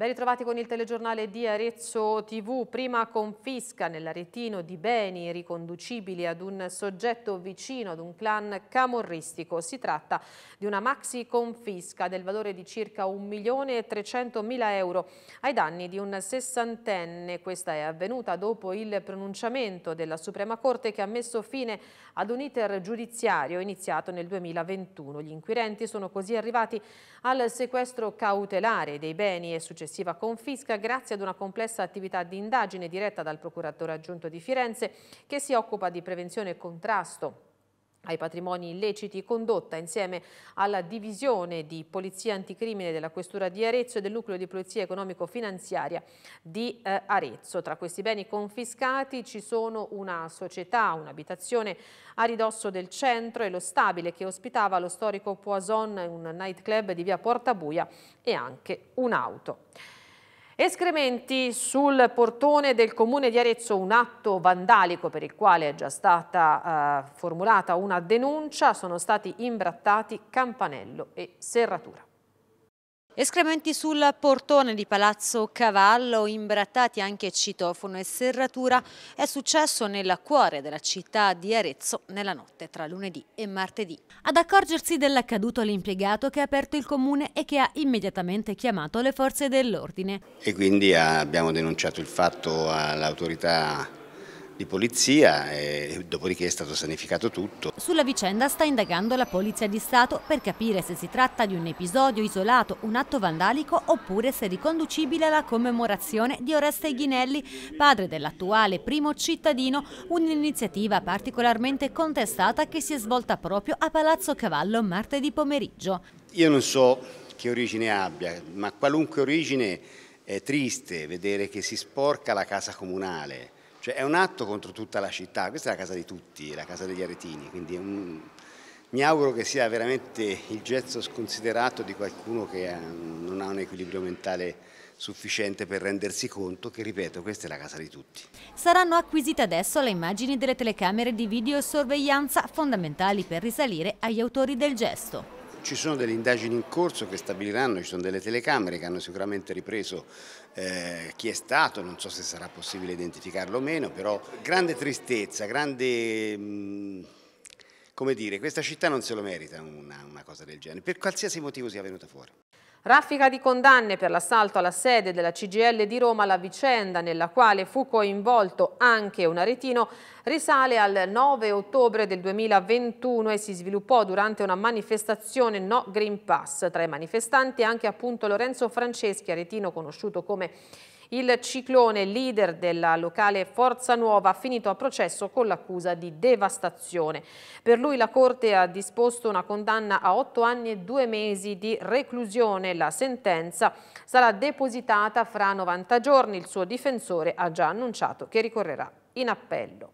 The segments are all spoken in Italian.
Ben ritrovati con il telegiornale di Arezzo TV. Prima confisca nell'aretino di beni riconducibili ad un soggetto vicino ad un clan camorristico. Si tratta di una maxi confisca del valore di circa 1.300.000 euro ai danni di un sessantenne. Questa è avvenuta dopo il pronunciamento della Suprema Corte che ha messo fine ad un iter giudiziario iniziato nel 2021. Gli inquirenti sono così arrivati al sequestro cautelare dei beni e successiva confisca grazie ad una complessa attività di indagine diretta dal procuratore aggiunto di Firenze che si occupa di prevenzione e contrasto ai patrimoni illeciti condotta insieme alla divisione di polizia anticrimine della Questura di Arezzo e del nucleo di polizia economico-finanziaria di eh, Arezzo. Tra questi beni confiscati ci sono una società, un'abitazione a ridosso del centro e lo stabile che ospitava lo storico Poison, un nightclub di via Portabuia e anche un'auto. Escrementi sul portone del comune di Arezzo, un atto vandalico per il quale è già stata eh, formulata una denuncia, sono stati imbrattati campanello e serratura. Escrementi sul portone di Palazzo Cavallo, imbrattati anche citofono e serratura, è successo nel cuore della città di Arezzo nella notte tra lunedì e martedì. Ad accorgersi dell'accaduto l'impiegato che ha aperto il comune e che ha immediatamente chiamato le forze dell'ordine. E quindi abbiamo denunciato il fatto all'autorità di polizia e dopodiché è stato sanificato tutto. Sulla vicenda sta indagando la Polizia di Stato per capire se si tratta di un episodio isolato, un atto vandalico oppure se è riconducibile alla commemorazione di Oreste Ghinelli, padre dell'attuale primo cittadino, un'iniziativa particolarmente contestata che si è svolta proprio a Palazzo Cavallo martedì pomeriggio. Io non so che origine abbia, ma qualunque origine è triste vedere che si sporca la casa comunale, cioè è un atto contro tutta la città, questa è la casa di tutti, la casa degli aretini, quindi un... mi auguro che sia veramente il gesto sconsiderato di qualcuno che eh, non ha un equilibrio mentale sufficiente per rendersi conto che, ripeto, questa è la casa di tutti. Saranno acquisite adesso le immagini delle telecamere di videosorveglianza fondamentali per risalire agli autori del gesto. Ci sono delle indagini in corso che stabiliranno, ci sono delle telecamere che hanno sicuramente ripreso eh, chi è stato, non so se sarà possibile identificarlo o meno, però grande tristezza, grande... Mh, mm, come dire, questa città non se lo merita una, una cosa del genere, per qualsiasi motivo sia venuta fuori. Raffica di condanne per l'assalto alla sede della CGL di Roma, la vicenda nella quale fu coinvolto anche un aretino, risale al 9 ottobre del 2021 e si sviluppò durante una manifestazione No Green Pass. Tra i manifestanti anche appunto Lorenzo Franceschi, aretino conosciuto come il ciclone leader della locale Forza Nuova ha finito a processo con l'accusa di devastazione. Per lui la Corte ha disposto una condanna a 8 anni e 2 mesi di reclusione. La sentenza sarà depositata fra 90 giorni. Il suo difensore ha già annunciato che ricorrerà in appello.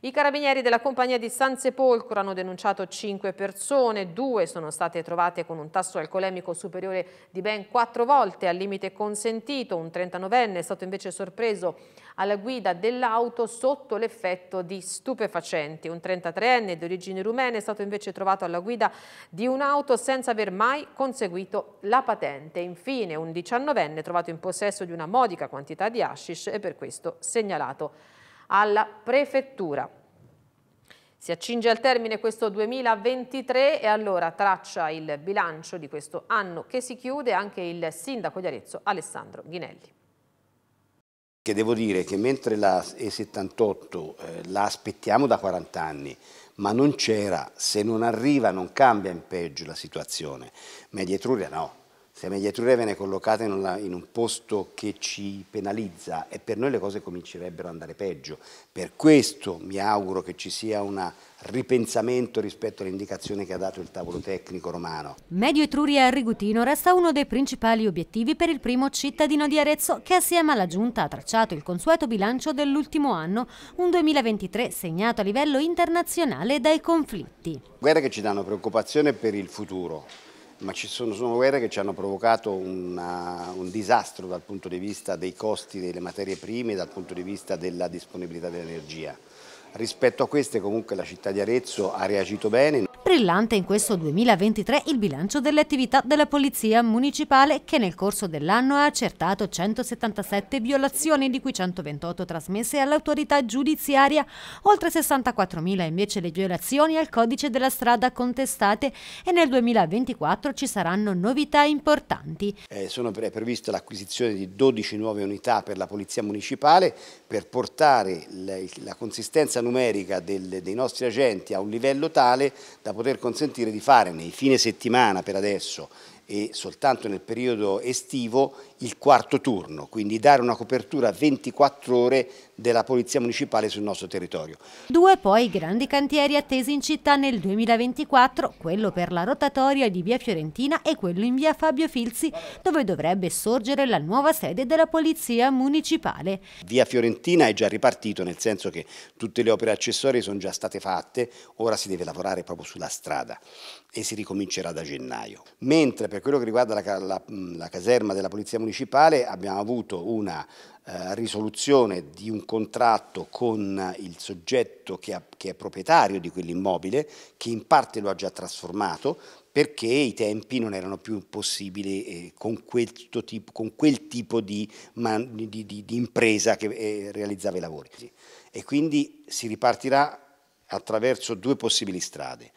I carabinieri della compagnia di San Sepolcro hanno denunciato 5 persone, due sono state trovate con un tasso alcolemico superiore di ben 4 volte al limite consentito, un 39enne è stato invece sorpreso alla guida dell'auto sotto l'effetto di stupefacenti, un 33enne di origine rumena è stato invece trovato alla guida di un'auto senza aver mai conseguito la patente. Infine un 19enne trovato in possesso di una modica quantità di hashish e per questo segnalato alla Prefettura. Si accinge al termine questo 2023 e allora traccia il bilancio di questo anno che si chiude anche il sindaco di Arezzo Alessandro Ghinelli. Che devo dire che mentre la E78 eh, la aspettiamo da 40 anni, ma non c'era, se non arriva non cambia in peggio la situazione, Media Etruria no, se dietro Re viene collocata in, una, in, un posto che ci penalizza e per noi le cose comincerebbero ad andare peggio. Per questo mi auguro che ci sia un ripensamento rispetto all'indicazione che ha dato il tavolo tecnico romano. Medio Etruria a Rigutino resta uno dei principali obiettivi per il primo cittadino di Arezzo che assieme alla Giunta ha tracciato il consueto bilancio dell'ultimo anno, un 2023 segnato a livello internazionale dai conflitti. Guerre che ci danno preoccupazione per il futuro, ma ci sono, sono guerre che ci hanno provocato una, un disastro dal punto di vista dei costi delle materie prime e dal punto di vista della disponibilità dell'energia. Rispetto a queste comunque la città di Arezzo ha reagito bene. Brillante in questo 2023 il bilancio delle attività della Polizia Municipale che nel corso dell'anno ha accertato 177 violazioni di cui 128 trasmesse all'autorità giudiziaria, oltre 64.000 invece le violazioni al codice della strada contestate e nel 2024 ci saranno novità importanti. Eh, sono pre prevista l'acquisizione di 12 nuove unità per la Polizia Municipale per portare la consistenza numerica del, dei nostri agenti a un livello tale da poter consentire di fare nei fine settimana per adesso e soltanto nel periodo estivo il quarto turno, quindi dare una copertura 24 ore della Polizia Municipale sul nostro territorio. Due poi grandi cantieri attesi in città nel 2024, quello per la rotatoria di Via Fiorentina e quello in Via Fabio Filzi, dove dovrebbe sorgere la nuova sede della Polizia Municipale. Via Fiorentina è già ripartito, nel senso che tutte le opere accessorie sono già state fatte, ora si deve lavorare proprio sulla strada e si ricomincerà da gennaio. Mentre per quello che riguarda la, la, la caserma della Polizia Municipale abbiamo avuto una eh, risoluzione di un contratto con il soggetto che, ha, che è proprietario di quell'immobile, che in parte lo ha già trasformato, perché i tempi non erano più possibili eh, con, quel tipo, con, quel tipo di, man, di, di, di impresa che eh, realizzava i lavori. E quindi si ripartirà attraverso due possibili strade,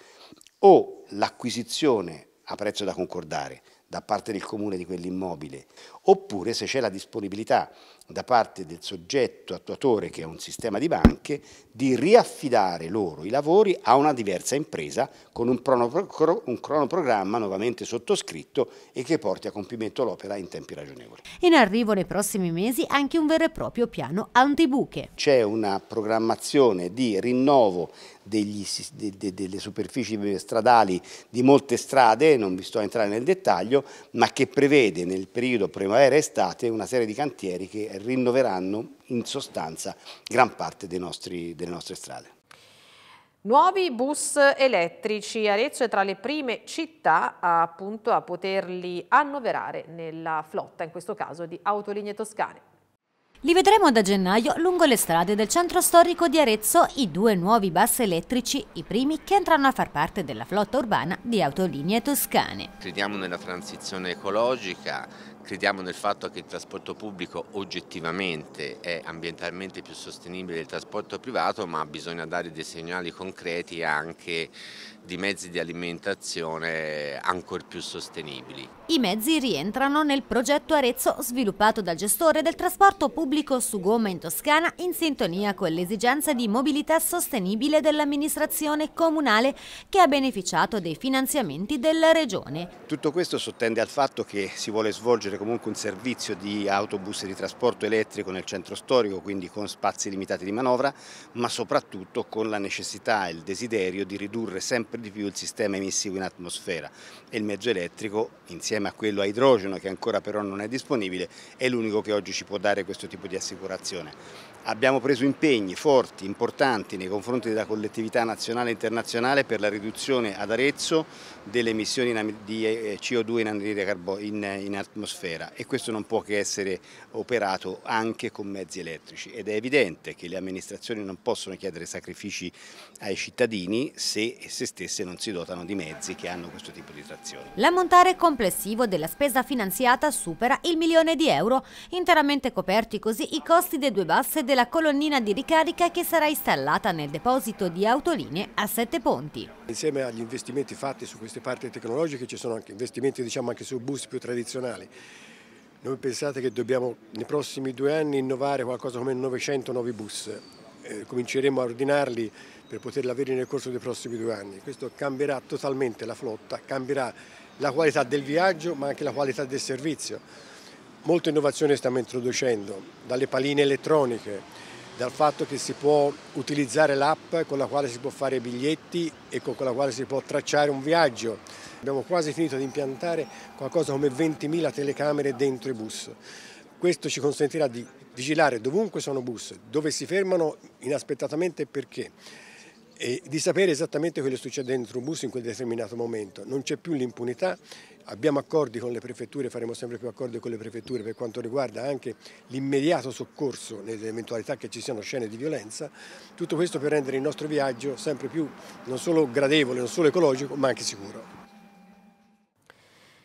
o l'acquisizione a prezzo da concordare da parte del comune di quell'immobile, oppure se c'è la disponibilità da parte del soggetto attuatore che è un sistema di banche di riaffidare loro i lavori a una diversa impresa con un, un cronoprogramma nuovamente sottoscritto e che porti a compimento l'opera in tempi ragionevoli. In arrivo nei prossimi mesi anche un vero e proprio piano antibuche. C'è una programmazione di rinnovo degli, de, de, delle superfici stradali di molte strade, non vi sto a entrare nel dettaglio, ma che prevede nel periodo primavera-estate una serie di cantieri che rinnoveranno in sostanza gran parte nostri, delle nostre strade. Nuovi bus elettrici, Arezzo è tra le prime città a, appunto, a poterli annoverare nella flotta, in questo caso di autolinee toscane. Li vedremo da gennaio lungo le strade del centro storico di Arezzo i due nuovi bus elettrici, i primi che entrano a far parte della flotta urbana di autolinee toscane. Crediamo nella transizione ecologica, Crediamo nel fatto che il trasporto pubblico oggettivamente è ambientalmente più sostenibile del trasporto privato, ma bisogna dare dei segnali concreti anche di mezzi di alimentazione ancora più sostenibili. I mezzi rientrano nel progetto Arezzo sviluppato dal gestore del trasporto pubblico su gomma in Toscana in sintonia con l'esigenza di mobilità sostenibile dell'amministrazione comunale che ha beneficiato dei finanziamenti della regione. Tutto questo sottende al fatto che si vuole svolgere svolgere comunque un servizio di autobus di trasporto elettrico nel centro storico, quindi con spazi limitati di manovra, ma soprattutto con la necessità e il desiderio di ridurre sempre di più il sistema emissivo in atmosfera e il mezzo elettrico, insieme a quello a idrogeno che ancora però non è disponibile, è l'unico che oggi ci può dare questo tipo di assicurazione. Abbiamo preso impegni forti, importanti nei confronti della collettività nazionale e internazionale per la riduzione ad Arezzo delle emissioni di eh, CO2 in anidride in atmosfera e questo non può che essere operato anche con mezzi elettrici ed è evidente che le amministrazioni non possono chiedere sacrifici ai cittadini se se stesse non si dotano di mezzi che hanno questo tipo di trazione. L'ammontare complessivo della spesa finanziata supera il milione di euro, interamente coperti così i costi dei due basse della colonnina di ricarica che sarà installata nel deposito di autolinee a Sette Ponti. Insieme agli investimenti fatti su queste parti tecnologiche ci sono anche investimenti diciamo, anche su bus più tradizionali. Noi pensate che dobbiamo nei prossimi due anni innovare qualcosa come 900 nuovi bus. Eh, cominceremo a ordinarli per poterli avere nel corso dei prossimi due anni. Questo cambierà totalmente la flotta, cambierà la qualità del viaggio ma anche la qualità del servizio. Molte innovazioni stiamo introducendo, dalle paline elettroniche, dal fatto che si può utilizzare l'app con la quale si può fare i biglietti e con la quale si può tracciare un viaggio. Abbiamo quasi finito di impiantare qualcosa come 20.000 telecamere dentro i bus. Questo ci consentirà di vigilare dovunque sono bus, dove si fermano inaspettatamente e perché e di sapere esattamente quello che succede dentro un bus in quel determinato momento. Non c'è più l'impunità Abbiamo accordi con le prefetture, faremo sempre più accordi con le prefetture per quanto riguarda anche l'immediato soccorso nell'eventualità che ci siano scene di violenza. Tutto questo per rendere il nostro viaggio sempre più non solo gradevole, non solo ecologico, ma anche sicuro.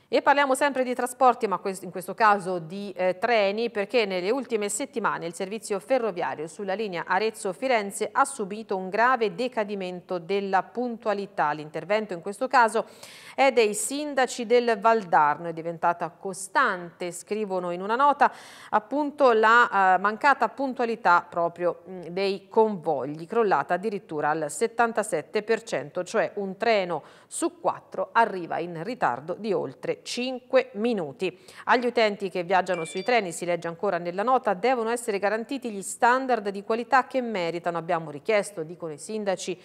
E parliamo sempre di trasporti, ma in questo caso di eh, treni, perché nelle ultime settimane il servizio ferroviario sulla linea Arezzo-Firenze ha subito un grave decadimento della puntualità. L'intervento in questo caso è dei sindaci del Valdarno, è diventata costante, scrivono in una nota, appunto la eh, mancata puntualità proprio mh, mm, dei convogli, crollata addirittura al 77%, cioè un treno su quattro arriva in ritardo di oltre 5 minuti. Agli utenti che viaggiano sui treni, si legge ancora nella nota, devono essere garantiti gli standard di qualità che meritano. Abbiamo richiesto, dicono i sindaci,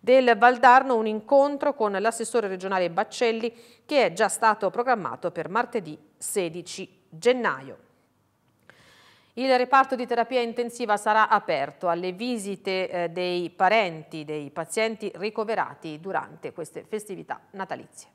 del Valdarno un incontro con l'assessore regionale Baccelli che è già stato programmato per martedì 16 gennaio. Il reparto di terapia intensiva sarà aperto alle visite eh, dei parenti dei pazienti ricoverati durante queste festività natalizie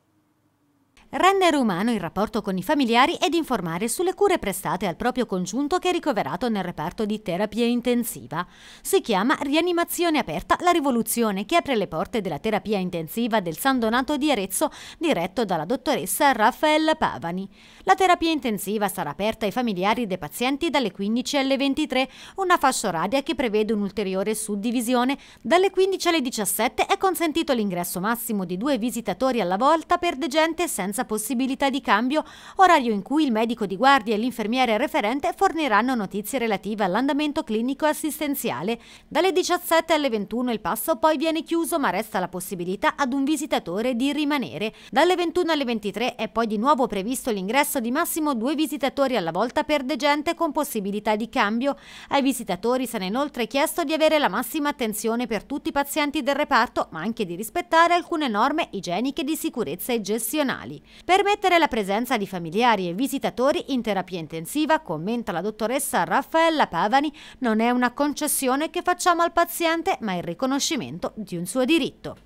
rendere umano il rapporto con i familiari ed informare sulle cure prestate al proprio congiunto che è ricoverato nel reparto di terapia intensiva. Si chiama Rianimazione Aperta la rivoluzione che apre le porte della terapia intensiva del San Donato di Arezzo diretto dalla dottoressa Raffaella Pavani. La terapia intensiva sarà aperta ai familiari dei pazienti dalle 15 alle 23, una fascia oraria che prevede un'ulteriore suddivisione. Dalle 15 alle 17 è consentito l'ingresso massimo di due visitatori alla volta per degente senza senza possibilità di cambio, orario in cui il medico di guardia e l'infermiere referente forniranno notizie relative all'andamento clinico assistenziale. Dalle 17 alle 21 il passo poi viene chiuso ma resta la possibilità ad un visitatore di rimanere. Dalle 21 alle 23 è poi di nuovo previsto l'ingresso di massimo due visitatori alla volta per degente con possibilità di cambio. Ai visitatori sarà inoltre chiesto di avere la massima attenzione per tutti i pazienti del reparto ma anche di rispettare alcune norme igieniche di sicurezza e gestionali permettere la presenza di familiari e visitatori in terapia intensiva, commenta la dottoressa Raffaella Pavani, non è una concessione che facciamo al paziente, ma il riconoscimento di un suo diritto.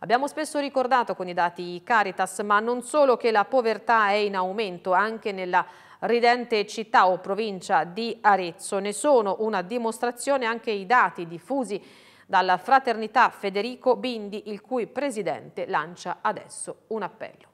Abbiamo spesso ricordato con i dati Caritas, ma non solo che la povertà è in aumento anche nella ridente città o provincia di Arezzo. Ne sono una dimostrazione anche i dati diffusi dalla fraternità Federico Bindi, il cui presidente lancia adesso un appello.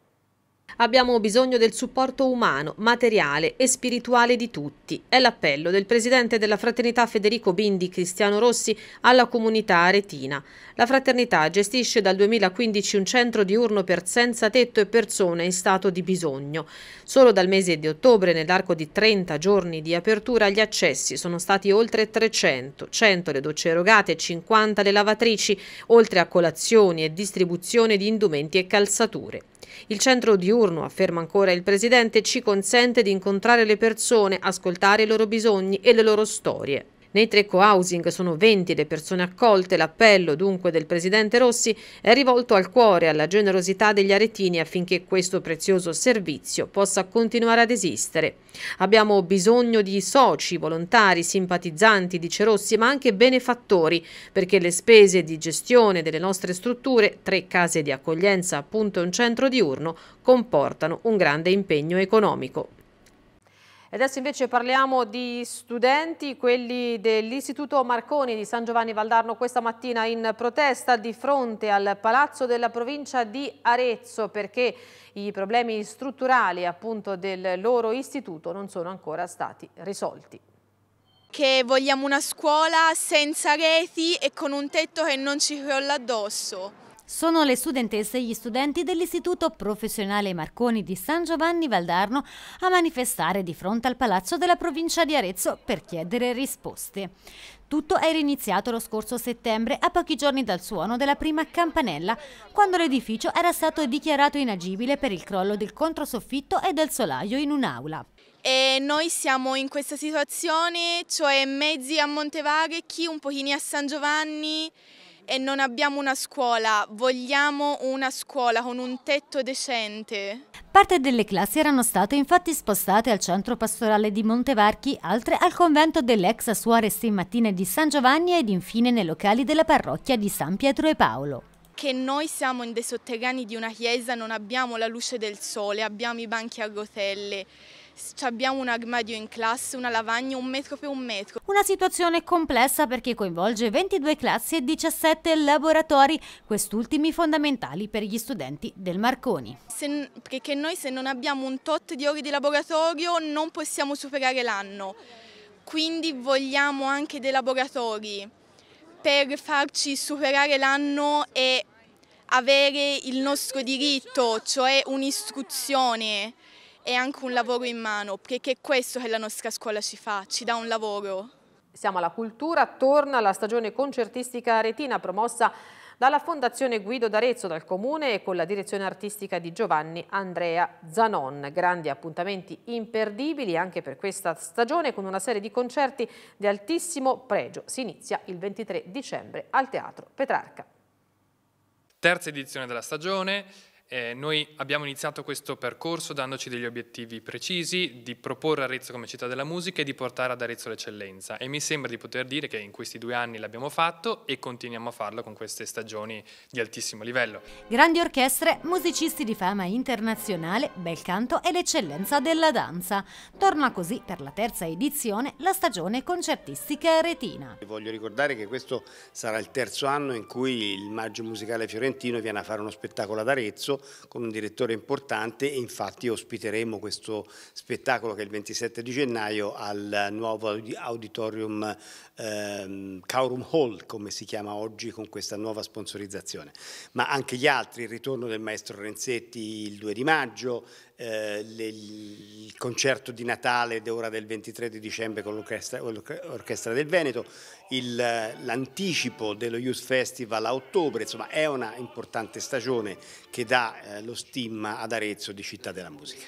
Abbiamo bisogno del supporto umano, materiale e spirituale di tutti. È l'appello del presidente della fraternità Federico Bindi Cristiano Rossi alla comunità aretina. La fraternità gestisce dal 2015 un centro diurno per senza tetto e persone in stato di bisogno. Solo dal mese di ottobre, nell'arco di 30 giorni di apertura, gli accessi sono stati oltre 300, 100 le docce erogate, 50 le lavatrici, oltre a colazioni e distribuzione di indumenti e calzature. Il centro diurno, afferma ancora il Presidente, ci consente di incontrare le persone, ascoltare i loro bisogni e le loro storie. Nei tre co-housing sono 20 le persone accolte, l'appello dunque del Presidente Rossi è rivolto al cuore e alla generosità degli aretini affinché questo prezioso servizio possa continuare ad esistere. Abbiamo bisogno di soci, volontari, simpatizzanti, dice Rossi, ma anche benefattori, perché le spese di gestione delle nostre strutture, tre case di accoglienza appunto un centro diurno, comportano un grande impegno economico adesso invece parliamo di studenti, quelli dell'Istituto Marconi di San Giovanni Valdarno questa mattina in protesta di fronte al Palazzo della provincia di Arezzo perché i problemi strutturali appunto del loro istituto non sono ancora stati risolti che vogliamo una scuola senza reti e con un tetto che non ci crolla addosso. Sono le studentesse e gli studenti dell'Istituto Professionale Marconi di San Giovanni Valdarno a manifestare di fronte al Palazzo della provincia di Arezzo per chiedere risposte. Tutto era iniziato lo scorso settembre, a pochi giorni dal suono della prima campanella, quando l'edificio era stato dichiarato inagibile per il crollo del controsoffitto e del solaio in un'aula. E noi siamo in questa situazione, cioè mezzi a Montevaghe, chi un pochino a San Giovanni, e non abbiamo una scuola, vogliamo una scuola con un tetto decente. Parte delle classi erano state infatti spostate al centro pastorale di Montevarchi, altre al convento delle ex Suore Mattina di San Giovanni ed infine nei locali della parrocchia di San Pietro e Paolo che noi siamo in dei sotterranei di una chiesa, non abbiamo la luce del sole, abbiamo i banchi a gotelle abbiamo un armadio in classe, una lavagna, un metro per un metro. Una situazione complessa perché coinvolge 22 classi e 17 laboratori, quest'ultimi fondamentali per gli studenti del Marconi. Se, perché noi se non abbiamo un tot di ore di laboratorio non possiamo superare l'anno, quindi vogliamo anche dei laboratori per farci superare l'anno e avere il nostro diritto, cioè un'istruzione e anche un lavoro in mano, perché è questo che la nostra scuola ci fa, ci dà un lavoro. Siamo alla cultura, torna la stagione concertistica aretina promossa dalla Fondazione Guido d'Arezzo dal Comune e con la direzione artistica di Giovanni Andrea Zanon. Grandi appuntamenti imperdibili anche per questa stagione con una serie di concerti di altissimo pregio. Si inizia il 23 dicembre al Teatro Petrarca. Terza edizione della stagione, eh, noi abbiamo iniziato questo percorso dandoci degli obiettivi precisi di proporre Arezzo come città della musica e di portare ad Arezzo l'eccellenza e mi sembra di poter dire che in questi due anni l'abbiamo fatto e continuiamo a farlo con queste stagioni di altissimo livello. Grandi orchestre, musicisti di fama internazionale, bel canto e l'eccellenza della danza. Torna così per la terza edizione la stagione concertistica aretina. Voglio ricordare che questo sarà il terzo anno in cui il Maggio Musicale Fiorentino viene a fare uno spettacolo ad Arezzo con un direttore importante e infatti ospiteremo questo spettacolo che è il 27 di gennaio al nuovo auditorium ehm, Caurum Hall come si chiama oggi con questa nuova sponsorizzazione. Ma anche gli altri, il ritorno del maestro Renzetti il 2 di maggio, eh, le, il concerto di Natale d'ora del 23 di dicembre con l'Orchestra del Veneto, l'anticipo dello Youth Festival a ottobre, insomma è una importante stagione che dà eh, lo stimma ad Arezzo di Città della Musica.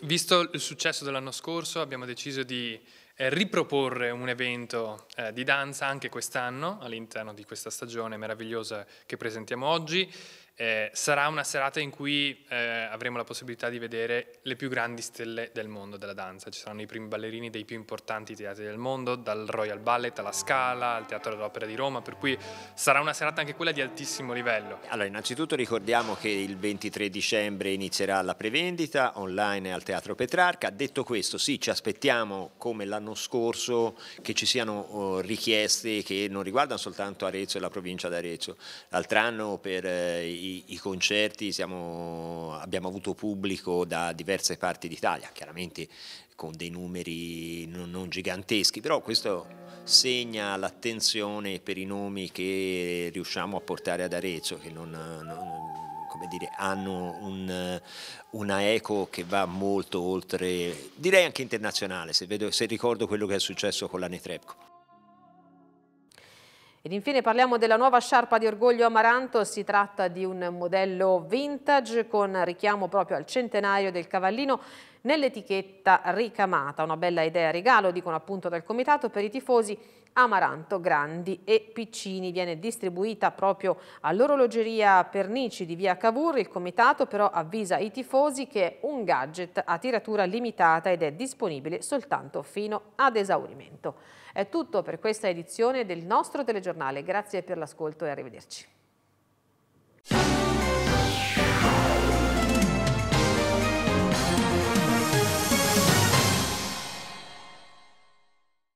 Visto il successo dell'anno scorso abbiamo deciso di eh, riproporre un evento eh, di danza anche quest'anno all'interno di questa stagione meravigliosa che presentiamo oggi eh, sarà una serata in cui eh, avremo la possibilità di vedere le più grandi stelle del mondo della danza. Ci saranno i primi ballerini dei più importanti teatri del mondo, dal Royal Ballet alla Scala, al Teatro dell'Opera di Roma, per cui sarà una serata anche quella di altissimo livello. Allora, innanzitutto ricordiamo che il 23 dicembre inizierà la prevendita online al Teatro Petrarca. Detto questo, sì, ci aspettiamo come l'anno scorso che ci siano oh, richieste che non riguardano soltanto Arezzo e la provincia d'Arezzo. L'altro anno per i eh, i, i concerti, siamo, abbiamo avuto pubblico da diverse parti d'Italia, chiaramente con dei numeri non, non giganteschi, però questo segna l'attenzione per i nomi che riusciamo a portare ad Arezzo, che non, non come dire, hanno un, una eco che va molto oltre, direi anche internazionale, se, vedo, se ricordo quello che è successo con la Netrebko. Ed infine parliamo della nuova sciarpa di orgoglio Amaranto, si tratta di un modello vintage con richiamo proprio al centenario del cavallino nell'etichetta ricamata, una bella idea regalo dicono appunto dal comitato per i tifosi Amaranto Grandi e Piccini, viene distribuita proprio all'orologeria Pernici di via Cavour, il comitato però avvisa i tifosi che è un gadget a tiratura limitata ed è disponibile soltanto fino ad esaurimento. È tutto per questa edizione del nostro telegiornale. Grazie per l'ascolto e arrivederci.